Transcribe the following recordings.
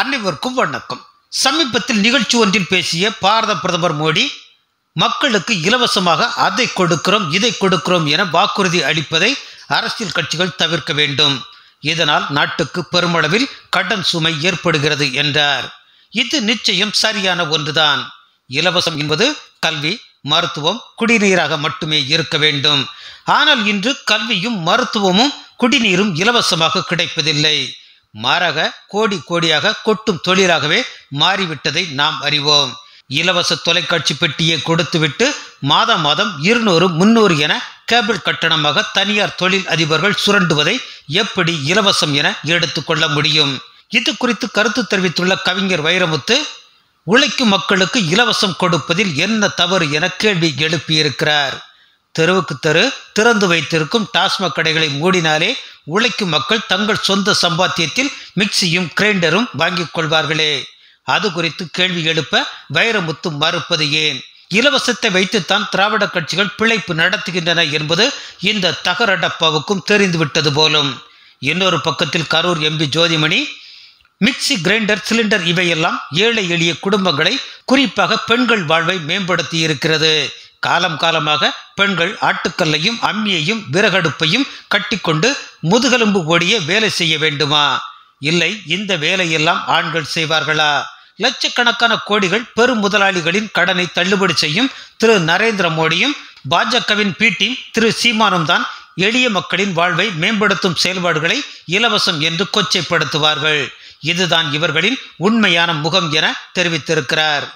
அனைவருக்கும் வணக்கம் சமீபத்தில் நிகழ்ச்சி ஒன்றில் பேசிய பாரத பிரதமர் மோடி மக்களுக்கு இலவசமாக அதை கொடுக்கிறோம் இதை கொடுக்கிறோம் என வாக்குறுதி அளிப்பதை அரசியல் கட்சிகள் தவிர்க்க வேண்டும் இதனால் நாட்டுக்கு பெருமளவில் கடன் சுமை ஏற்படுகிறது என்றார் இது நிச்சயம் சரியான ஒன்றுதான் இலவசம் என்பது கல்வி மருத்துவம் குடிநீராக மட்டுமே இருக்க வேண்டும் ஆனால் இன்று கல்வியும் மருத்துவமும் குடிநீரும் இலவசமாக கிடைப்பதில்லை மாறாக கோடி கோடியாக கொட்டும் தொழிலாகவே மாறிவிட்டதை நாம் அறிவோம் இலவச தொலைக்காட்சி பெட்டியை கொடுத்துவிட்டு மாதம் மாதம் இருநூறு முன்னூறு என கேபிள் கட்டணமாக தனியார் தொழில் அதிபர்கள் சுரண்டுவதை எப்படி இலவசம் என எடுத்துக்கொள்ள முடியும் இது குறித்து கருத்து தெரிவித்துள்ள கவிஞர் வைரமுத்து உழைக்கும் மக்களுக்கு இலவசம் கொடுப்பதில் என்ன தவறு என கேள்வி எழுப்பியிருக்கிறார் தெருவுக்கு தெரு திறந்து வைத்திருக்கும் டாஸ்மாக் கடைகளை மூடினாலே உழைக்கும் மக்கள் தங்கள் சொந்த சம்பாத்தியத்தில் மிக்சியும் கிரைண்டரும் வாங்கிக் கொள்வார்களே அது குறித்து கேள்வி எழுப்ப வைரமுத்து மறுப்பது ஏன் இலவசத்தை வைத்துத்தான் திராவிட கட்சிகள் பிழைப்பு நடத்துகின்றன என்பது இந்த தகரடப்பாவுக்கும் தெரிந்துவிட்டது போலும் இன்னொரு பக்கத்தில் Karur MP Jothimani mixie grinder cylinder இவையெல்லாம் ஏழை எளிய குடும்பங்களை குறிப்பாக பெண்கள் வாழ்வை மேம்படுத்தி இருக்கிறது காலம் காலமாக பெண்கள் ஆட்டுக்கல்லையும் அம்மியையும் விறகடுப்பையும் கட்டிக்கொண்டு முதுகெலும்பு ஓடிய வேலை செய்ய வேண்டுமா இல்லை இந்த வேலையெல்லாம் ஆண்கள் செய்வார்களா லட்சக்கணக்கான கோடிகள் பெரும் முதலாளிகளின் கடனை தள்ளுபடி செய்யும் திரு நரேந்திர மோடியும் பாஜகவின் பீட்டியும் திரு சீமானும் தான் எளிய மக்களின் வாழ்வை மேம்படுத்தும் செயல்பாடுகளை இலவசம் என்று கொச்சைப்படுத்துவார்கள் இதுதான் இவர்களின் உண்மையான முகம் என தெரிவித்திருக்கிறார்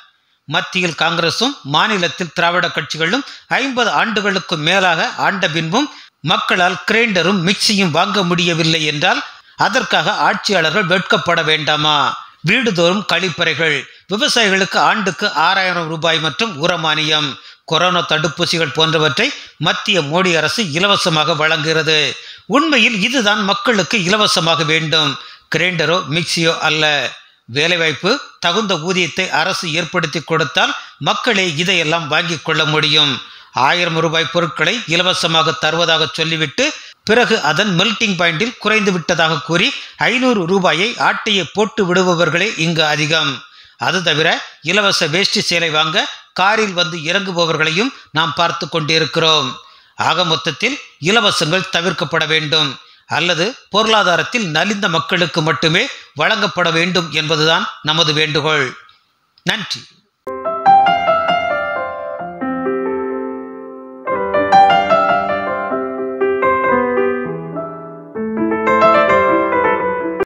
மத்தியில் காங்கிரசும் மாநிலத்தில் திராவிட கட்சிகளும் ஐம்பது ஆண்டுகளுக்கு மேலாக ஆண்ட பின்பும் மக்களால் கிரைண்டரும் மிக்சியும் வாங்க முடியவில்லை என்றால் அதற்காக ஆட்சியாளர்கள் வெட்கப்பட வேண்டாமா வீடுதோறும் கழிப்பறைகள் விவசாயிகளுக்கு ஆண்டுக்கு ஆறாயிரம் ரூபாய் மற்றும் உரமானியம் கொரோனா தடுப்பூசிகள் போன்றவற்றை மத்திய மோடி அரசு இலவசமாக வழங்குகிறது உண்மையில் இதுதான் மக்களுக்கு இலவசமாக வேண்டும் கிரைண்டரோ மிக்சியோ அல்ல வேலைவாய்ப்பு தகுந்த ஊதியத்தை அரசு ஏற்படுத்தி கொடுத்தால் மக்களே இதையெல்லாம் வாங்கி கொள்ள முடியும் ஆயிரம் ரூபாய் பொருட்களை இலவசமாக தருவதாக சொல்லிவிட்டு பிறகு அதன் மெல்டிங் பாயிண்டில் குறைந்து விட்டதாக கூறி ஐநூறு ரூபாயை ஆட்டையை போட்டு விடுபவர்களே இங்கு அதிகம் அது தவிர இலவச வேஷ்டி சேலை வாங்க காரில் வந்து இறங்குபவர்களையும் நாம் பார்த்து கொண்டிருக்கிறோம் ஆக மொத்தத்தில் இலவசங்கள் தவிர்க்கப்பட வேண்டும் அல்லது பொருளாதாரத்தில் நலிந்த மக்களுக்கு மட்டுமே வழங்கப்பட வேண்டும் என்பதுதான் நமது வேண்டுகோள் நன்றி